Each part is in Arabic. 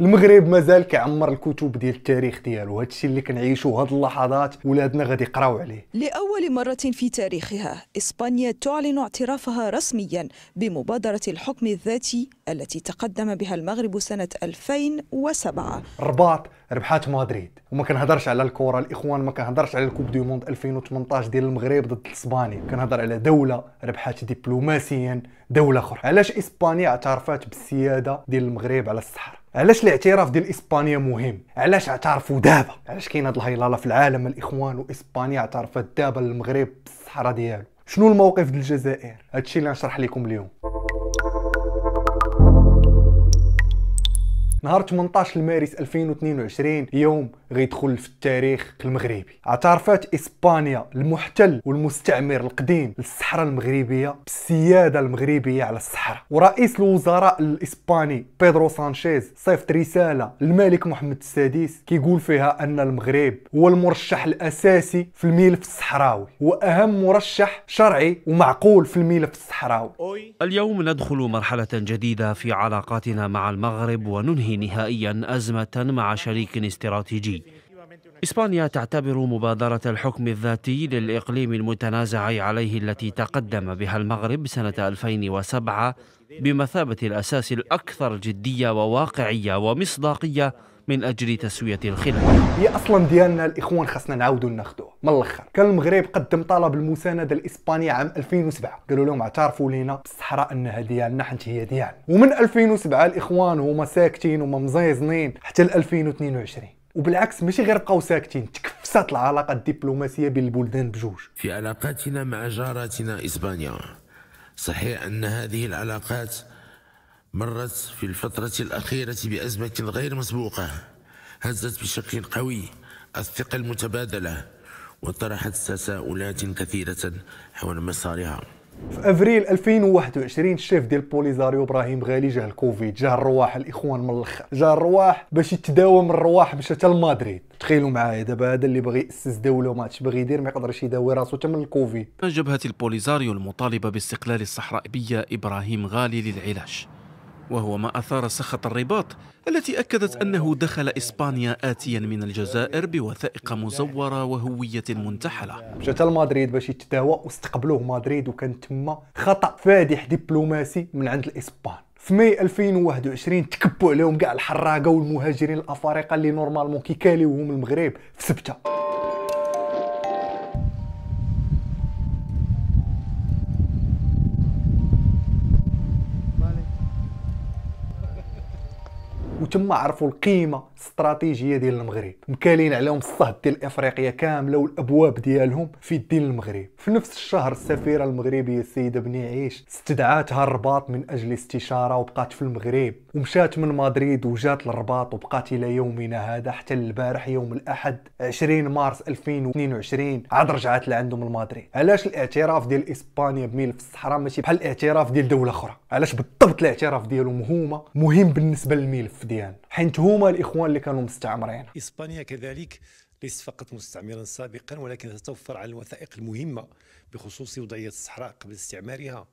المغرب مازال كيعمر الكتب ديال التاريخ ديالو هادشي اللي كنعيشوه هاد اللحظات ولادنا غادي يقراو عليه لاول مره في تاريخها اسبانيا تعلن اعترافها رسميا بمبادره الحكم الذاتي التي تقدم بها المغرب سنه 2007 الرباط ربحات مدريد وما كنهضرش على الكره الاخوان ما كنهضرش على الكوب دي موند 2018 ديال المغرب ضد الاسباني كنهضر على دوله ربحات دبلوماسيا دوله اخرى علاش اسبانيا اعترفت بالسياده ديال المغرب على الصحراء علاش الاعتراف ديال اسبانيا مهم علاش اعترفوا دابا علاش كاين هاد الهيلاله في العالم الاخوان واسبانيا اعترفت دابا المغرب بالصحراء ديالو شنو الموقف ديال الجزائر هادشي اللي نشرح لكم اليوم نهار 18 مارس 2022 يوم غيدخل في التاريخ المغربي اعترفت اسبانيا المحتل والمستعمر القديم للصحراء المغربيه بالسياده المغربيه على الصحراء ورئيس الوزراء الاسباني بيدرو سانشيز صيفط رساله للملك محمد السادس كيقول فيها ان المغرب هو المرشح الاساسي في الملف الصحراوي واهم مرشح شرعي ومعقول في الملف الصحراوي اليوم ندخل مرحله جديده في علاقاتنا مع المغرب وننهي نهائيا أزمة مع شريك استراتيجي إسبانيا تعتبر مبادرة الحكم الذاتي للإقليم المتنازع عليه التي تقدم بها المغرب سنة 2007 بمثابة الأساس الأكثر جدية وواقعية ومصداقية من أجل تسوية الخلاف هي أصلا ديالنا الإخوان خاصنا نعاودوا ناخذوه من الأخر كان المغرب قدم طلب المساندة الإسبانية عام 2007 قالوا لهم اعترفوا لينا بالصحراء أنها ديالنا حنت هي ديالنا ومن 2007 الإخوان هما ساكتين وما مزيزنين حتى 2022 وبالعكس ماشي غير بقاو ساكتين تكفست العلاقه الدبلوماسيه بين البلدان بجوج في علاقاتنا مع جارتنا اسبانيا صحيح ان هذه العلاقات مرت في الفترة الأخيرة بأزمة غير مسبوقة هزت بشكل قوي الثقة المتبادلة وطرحت تساؤلات كثيرة حول مسارها في افريل 2021 الشيف ديال بوليزاريو ابراهيم غالي جاه الكوفيد جاه الرواح الاخوان من الاخر جاه الرواح باش يتداوى من الرواح مشى حتى لمدريد تخيلوا معايا دابا هذا اللي باغي ياسس دوله وما عادش باغي يدير ما يقدرش يداوي راسو حتى من الكوفيد جبهه البوليزاريو المطالبه باستقلال الصحرائبية ابراهيم غالي للعلاج وهو ما أثار سخط الرباط التي أكدت أنه دخل إسبانيا آتيا من الجزائر بوثائق مزورة وهوية منتحلة جات لمدريد باش يتداوى واستقبلوه مدريد وكان تما خطأ فادح دبلوماسي من عند الإسبان في ماي 2021 تكبوا عليهم كاع الحراقه والمهاجرين الافارقه اللي نورمالمون كيكاليوهم المغرب في سبته تما عرفوا القيمه الاستراتيجيه ديال المغرب مكالين عليهم الصهد ديال افريقيا كامله والابواب ديالهم في الدين المغرب في نفس الشهر السفيره المغربيه السيده بني عيش استدعاتها الرباط من اجل استشاره وبقات في المغرب ومشات من مدريد وجات للرباط وبقات الى يومنا هذا حتى البارح يوم الاحد 20 مارس 2022 عاد رجعات لعندهم المدريد علاش الاعتراف ديال اسبانيا بملف الصحراء ماشي بحال الاعتراف ديال دوله اخرى علاش بالضبط الاعتراف ديالهم هما مهم بالنسبه للملف ديالهم مزيان حيث هما الاخوان اللي كانوا مستعمرين اسبانيا كذلك ليست فقط مستعمرا سابقا ولكن تتوفر على الوثائق المهمه بخصوص وضعيه الصحراء قبل استعمارها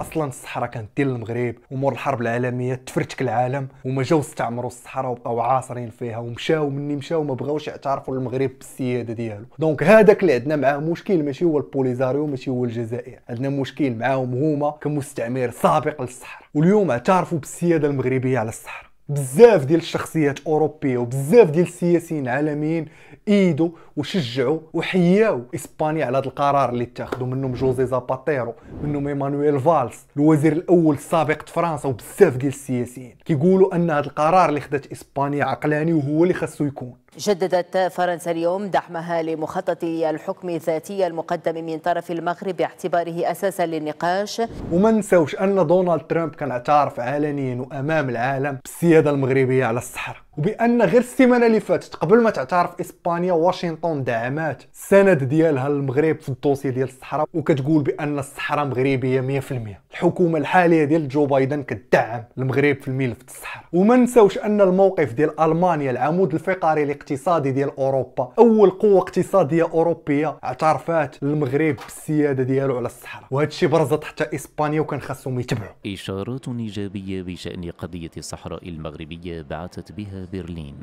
اصلا الصحراء كانت ديال المغرب ومور الحرب العالميه تفرتك العالم وما جاو استعمروا الصحراء وبقاو عاصرين فيها ومشاو مني مشاو ما بغاوش يعترفوا المغرب بالسياده ديالو دونك هذاك اللي عندنا معاه مشكل ماشي هو البوليزاريو ماشي هو الجزائر عندنا مشكل معاهم هما كمستعمر سابق للصحراء واليوم اعترفوا بالسياده المغربيه على الصحراء بزاف ديال الشخصيات اوروبيه وبزاف ديال السياسيين عالميين ايدوا وشجعوا وحياو اسبانيا على هذا القرار اللي اتخذوا منهم جوزي زاباتيرو منهم ايمانويل فالس الوزير الاول السابق فرنسا وبزاف ديال السياسيين كيقولوا ان هذا القرار اللي خدات اسبانيا عقلاني وهو اللي خاصو يكون جددت فرنسا اليوم دعمها لمخطط الحكم الذاتي المقدم من طرف المغرب باعتباره اساسا للنقاش وما نساوش ان دونالد ترامب كان اعترف علنيا وامام العالم بالسياده المغربيه على الصحراء وبان غير السيمانه اللي فاتت قبل ما تعترف اسبانيا واشنطن دعمات السند ديالها للمغرب في الدوسي ديال الصحراء وكتقول بان الصحراء مغربيه 100% الحكومه الحاليه ديال جو بايدن كتدعم المغرب في الملف الصحراء وما نساوش ان الموقف ديال المانيا العمود الفقري اللي الاقتصادي ديال اوروبا اول قوه اقتصاديه اوروبيه اعترفات المغرب بالسياده ديالو على الصحراء وهذا الشيء برزت حتى اسبانيا وكان خاصهم يتبعوا اشارات ايجابيه بشان قضيه الصحراء المغربيه بعثت بها برلين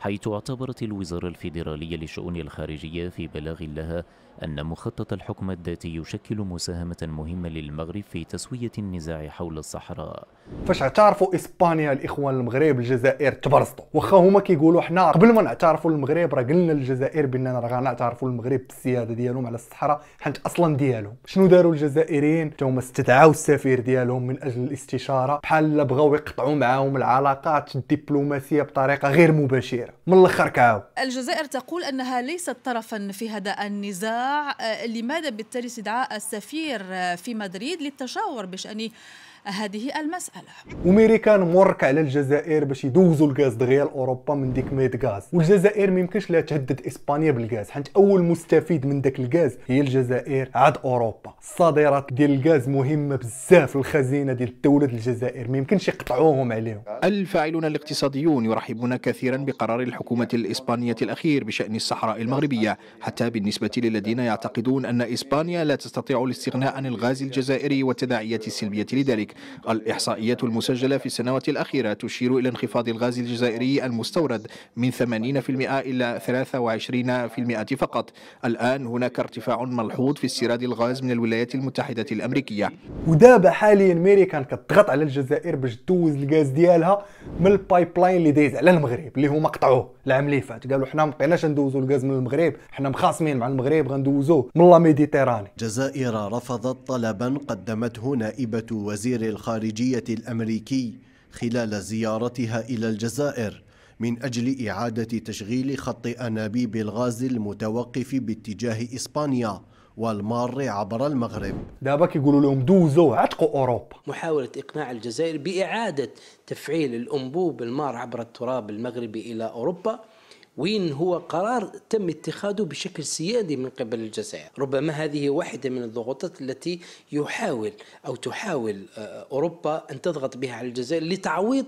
حيث اعتبرت الوزارة الفيدرالية للشؤون الخارجية في بلاغ لها أن مخطط الحكم الذاتي يشكل مساهمة مهمة للمغرب في تسوية النزاع حول الصحراء فاش اعترفوا إسبانيا الإخوان المغرب الجزائر تبرزطوا واخا هما كيقولوا حنا قبل ما نعترفوا المغرب راه قلنا للجزائر بأننا راه غنعترفوا المغرب بالسيادة ديالهم على الصحراء حيت أصلا ديالهم شنو داروا الجزائريين حتى هما استدعاو السفير ديالهم من أجل الاستشارة بحال بغاو يقطعوا معاهم العلاقات الدبلوماسية بطريقة غير مباشرة الجزائر من الاخر كاو الجزائر تقول انها ليست طرفا في هذا النزاع آه، لماذا بالتالي استدعاء السفير آه، في مدريد للتشاور بشان هذه المسألة وميريكان مورك على الجزائر باش يدوزوا الغاز دغيا لاوروبا من ديك ميت غاز والجزائر ميمكنش لا تهدد اسبانيا بالغاز حيت اول مستفيد من داك الغاز هي الجزائر عاد اوروبا الصادرات ديال الغاز مهمه بزاف الخزينه ديال الدوله الجزائر ميمكنش يقطعوهم عليهم الفاعلون الاقتصاديون يرحبون كثيرا بقرار الحكومه الاسبانيه الاخير بشان الصحراء المغربيه حتى بالنسبه للذين يعتقدون ان اسبانيا لا تستطيع الاستغناء عن الغاز الجزائري والتداعيات السلبيه لذلك الإحصائيات المسجلة في السنوات الأخيرة تشير إلى انخفاض الغاز الجزائري المستورد من 80% إلى 23% فقط الآن هناك ارتفاع ملحوظ في استيراد الغاز من الولايات المتحدة الأمريكية ودابا حاليا أمريكا كتضغط على الجزائر باش تدوز الغاز ديالها من البايبلاين اللي دايز على المغرب اللي هما قطعوه العام اللي فات قالوا حنا ما بقيناش ندوزو الغاز من المغرب حنا مخاصمين مع المغرب غندوزوه من لا ميديتيراني الجزائر رفضت طلبا قدمته نائبة وزير الخارجية الأمريكي خلال زيارتها إلى الجزائر من أجل إعادة تشغيل خط أنابيب الغاز المتوقف باتجاه إسبانيا والمار عبر المغرب دابا كيقولوا لهم دوزوا عتقوا اوروبا محاوله اقناع الجزائر باعاده تفعيل الانبوب المار عبر التراب المغربي الى اوروبا وين هو قرار تم اتخاذه بشكل سيادي من قبل الجزائر ربما هذه واحدة من الضغوطات التي يحاول أو تحاول آه، أوروبا أن تضغط بها على الجزائر لتعويض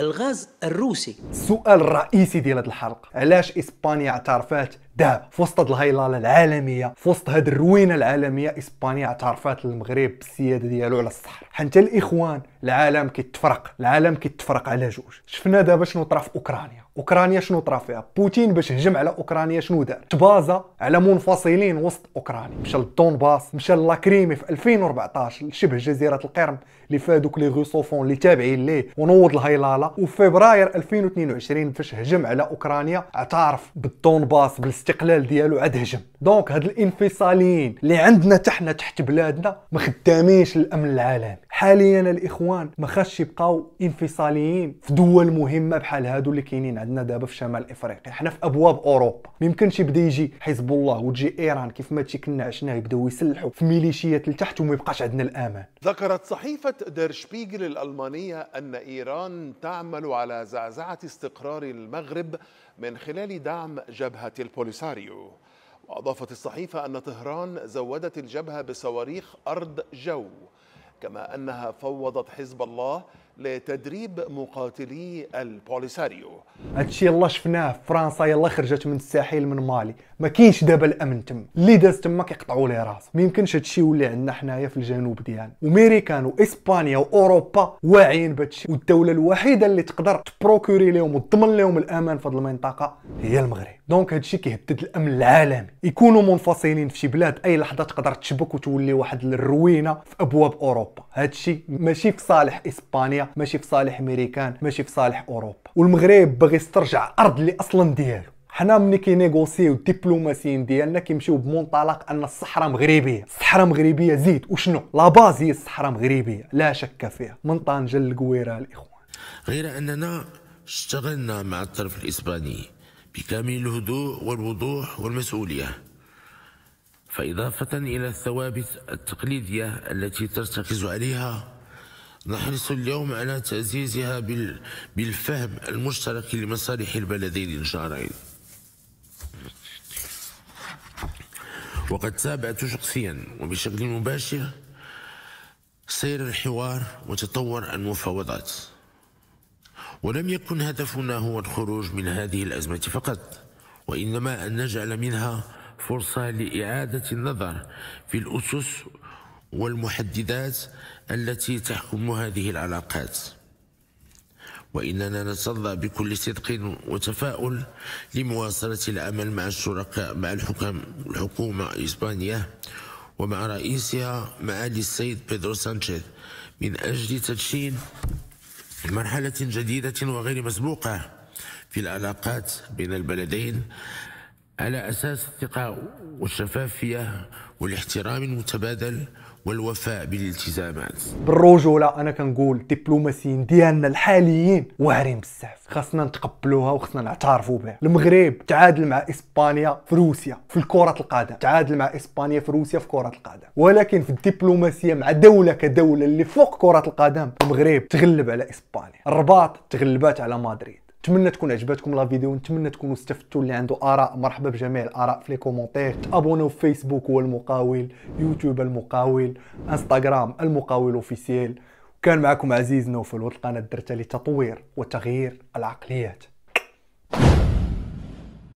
الغاز الروسي السؤال الرئيسي ديال هذه الحلقه علاش اسبانيا اعترفات دابا في وسط الهيلاله العالميه في وسط هذه الروينه العالميه اسبانيا اعترفات للمغرب بالسياده ديالو على الصحراء حتى الاخوان العالم كيتفرق العالم كيتفرق على جوج شفنا دابا شنو طرا في اوكرانيا اوكرانيا شنو طرا فيها بوتين باش هجم على اوكرانيا شنو دار تبازا على منفصلين وسط اوكرانيا مشى للدونباس مشى لاكريمي في 2014 لشبه جزيره القرم اللي فيها دوك لي غوسوفون اللي تابعين ليه ونوض الهيلاله وفي فبراير 2022 فاش هجم على اوكرانيا اعترف بالدونباس بالاستقلال ديالو عاد هجم دونك هاد الانفصاليين اللي عندنا تحنا تحت بلادنا ما خداميش الامن العالمي حاليا الاخوان ما خاصش يبقاو انفصاليين في دول مهمه بحال هادو اللي كاينين عندنا دابا في شمال افريقيا حنا في ابواب اوروبا ميمكنش يبدا يجي حزب الله وتجي ايران كيف ما كنا عشنا يبداو يسلحوا في ميليشيات لتحت وما يبقاش عندنا الامان ذكرت صحيفه دير شبيغل الالمانيه ان ايران تعمل على زعزعه استقرار المغرب من خلال دعم جبهه البوليساريو وأضافت الصحيفة أن طهران زودت الجبهة بصواريخ أرض جو كما أنها فوضت حزب الله لتدريب مقاتلي البوليساريو هادشي يلا شفناه في فرنسا يلا خرجت من الساحل من مالي ما كاينش دابا الامن تم اللي داز تما كيقطعوا ليه راسه ما يمكنش هادشي يولي عندنا حنايا في الجنوب ديالنا وميريكان واسبانيا واوروبا واعيين بهادشي والدوله الوحيده اللي تقدر تبروكوري لهم وتضمن لهم الامان في هاد المنطقه هي المغرب دونك هادشي كيهدد الامن العالمي يكونوا منفصلين في شي بلاد اي لحظه تقدر تشبك وتولي واحد الروينه في ابواب اوروبا هادشي ماشي في صالح اسبانيا ماشي في صالح امريكان ماشي في صالح اوروبا والمغرب باغي يسترجع ارض اللي اصلا ديالو حنا ملي كينيغوسيو الدبلوماسيين ديالنا كيمشيو بمنطلق ان الصحراء مغربيه الصحراء مغربيه زيد وشنو لا باز هي الصحراء مغربيه لا شك فيها من طنجه للقويره الاخوان غير اننا اشتغلنا مع الطرف الاسباني بكامل الهدوء والوضوح والمسؤوليه فاضافه الى الثوابت التقليديه التي ترتكز عليها نحرص اليوم على تعزيزها بالفهم المشترك لمصالح البلدين الجارين وقد تابعت شخصيا وبشكل مباشر سير الحوار وتطور المفاوضات ولم يكن هدفنا هو الخروج من هذه الأزمة فقط وإنما أن نجعل منها فرصة لإعادة النظر في الأسس والمحددات التي تحكم هذه العلاقات وإننا نتصدى بكل صدق وتفاؤل لمواصلة العمل مع الشركاء مع الحكام الحكومة إسبانيا ومع رئيسها معالي السيد بيدرو سانشيز من أجل تدشين مرحلة جديدة وغير مسبوقة في العلاقات بين البلدين على أساس الثقة والشفافية والاحترام المتبادل والوفاء بالالتزامات بالرجوله انا كنقول الدبلوماسيين ديالنا الحاليين واعرين بزاف خاصنا نتقبلوها وخاصنا نعترفوا بها المغرب تعادل مع اسبانيا في روسيا في كره القدم تعادل مع اسبانيا في روسيا في كره القدم ولكن في الدبلوماسيه مع دوله كدوله اللي فوق كره القدم المغرب تغلب على اسبانيا الرباط تغلبات على مدريد نتمنى تكون عجبتكم لا فيديو نتمنى تكونوا استفدتوا اللي عنده اراء مرحبا بجميع الاراء في لي كومونتير تابونوا في فيسبوك هو المقاول يوتيوب المقاول انستغرام المقاول اوفيسيال كان معكم عزيز نوفل والقناه الدرتالي لتطوير وتغيير العقليات